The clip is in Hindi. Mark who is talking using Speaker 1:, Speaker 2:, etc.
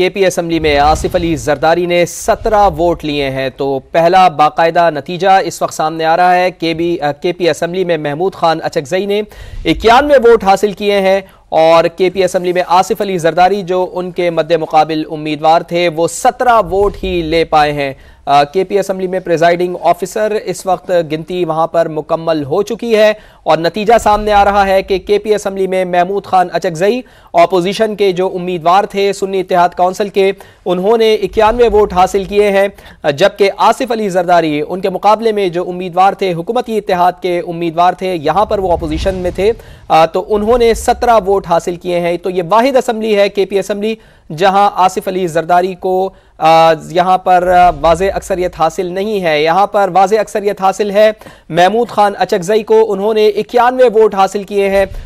Speaker 1: के पी असम्बली में आसिफ अली जरदारी ने सत्रह वोट लिए हैं तो पहला बाकायदा नतीजा इस वक्त सामने आ रहा है के बी के पी असम्बली में महमूद खान अचकजई ने इक्यानवे वोट हासिल किए हैं और के पी असम्बली में आसिफ अली जरदारी जो उनके मद्द मुकाबल उम्मीदवार थे वो सत्रह वोट ही ले पाए हैं के पी असम्बली में प्रिजाइडिंग ऑफिसर इस वक्त गिनती वहां पर मुकम्मल हो चुकी है और नतीजा सामने आ रहा है कि के पी असम्बली में महमूद खान अचकजई अपोजिशन के जो उम्मीदवार थे सुन्नी इतिहाद काउंसिल के उन्होंने इक्यानवे वोट हासिल किए हैं जबकि आसिफ अली जरदारी उनके मुकाबले में जो उम्मीदवार थे हुकूमती इतिहाद के उम्मीदवार थे यहाँ पर वो अपोजिशन में थे तो उन्होंने सत्रह वोट हासिल किए हैं तो ये वाहिद असम्बली है के पी असम्बली जहाँ आसिफ अली जरदारी को यहाँ पर वाज अक्सरियत हासिल नहीं है यहाँ पर वाज अक्सरियत हासिल है महमूद खान अचकजई को उन्होंने इक्यानवे वोट हासिल किए हैं